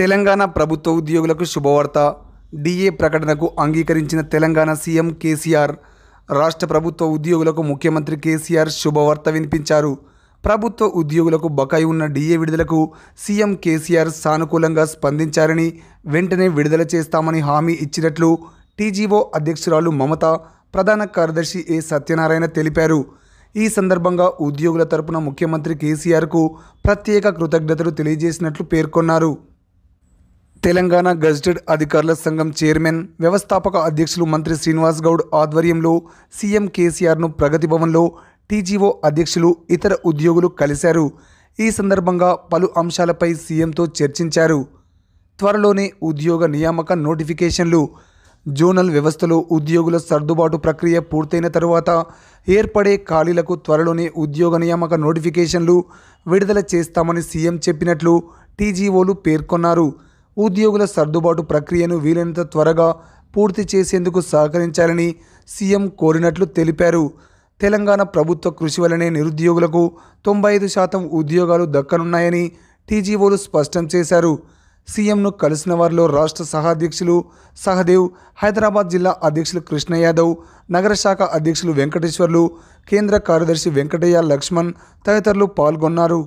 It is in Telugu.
తెలంగాణ ప్రభుత్వ ఉద్యోగులకు శుభవార్త డిఏ ప్రకటనకు అంగీకరించిన తెలంగాణ సీఎం కేసీఆర్ రాష్ట్ర ప్రభుత్వ ఉద్యోగులకు ముఖ్యమంత్రి కేసీఆర్ శుభవార్త వినిపించారు ప్రభుత్వ ఉద్యోగులకు బకాయి ఉన్న డిఏ విడుదలకు సీఎం కేసీఆర్ సానుకూలంగా స్పందించారని వెంటనే విడుదల చేస్తామని హామీ ఇచ్చినట్లు టీజీఓ అధ్యక్షురాలు మమత ప్రధాన కార్యదర్శి ఏ సత్యనారాయణ తెలిపారు ఈ సందర్భంగా ఉద్యోగుల తరపున ముఖ్యమంత్రి కేసీఆర్కు ప్రత్యేక కృతజ్ఞతలు తెలియజేసినట్లు పేర్కొన్నారు తెలంగాణ గజెటెడ్ అధికారుల సంఘం చైర్మన్ వ్యవస్థాపక అధ్యక్షులు మంత్రి శ్రీనివాస్ గౌడ్ ఆధ్వర్యంలో సీఎం కేసీఆర్ను ప్రగతి భవన్లో టీజీఓ అధ్యక్షులు ఇతర ఉద్యోగులు కలిశారు ఈ సందర్భంగా పలు అంశాలపై సీఎంతో చర్చించారు త్వరలోనే ఉద్యోగ నియామక నోటిఫికేషన్లు జోనల్ వ్యవస్థలో ఉద్యోగుల సర్దుబాటు ప్రక్రియ పూర్తయిన తరువాత ఏర్పడే ఖాళీలకు త్వరలోనే ఉద్యోగ నియామక నోటిఫికేషన్లు విడుదల చేస్తామని సీఎం చెప్పినట్లు టీజీఓలు పేర్కొన్నారు ఉద్యోగుల సర్దుబాటు ప్రక్రియను వీలైనంత త్వరగా పూర్తి చేసేందుకు సహకరించాలని సీఎం కోరినట్లు తెలిపారు తెలంగాణ ప్రభుత్వ కృషి వలనే నిరుద్యోగులకు తొంభై ఐదు శాతం ఉద్యోగాలు దక్కనున్నాయని టీజీఓలు స్పష్టం చేశారు సీఎంను కలిసిన వారిలో రాష్ట్ర సహాధ్యక్షులు సహదేవ్ హైదరాబాద్ జిల్లా అధ్యక్షులు కృష్ణ యాదవ్ నగర శాఖ అధ్యక్షులు వెంకటేశ్వర్లు కేంద్ర కార్యదర్శి వెంకటయ్య లక్ష్మణ్ తదితరులు పాల్గొన్నారు